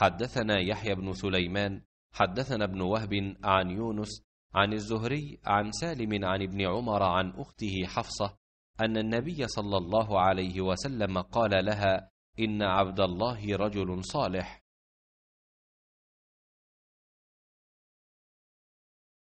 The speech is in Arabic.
حدثنا يحيى بن سليمان حدثنا ابن وهب عن يونس عن الزهري عن سالم عن ابن عمر عن اخته حفصه ان النبي صلى الله عليه وسلم قال لها ان عبد الله رجل صالح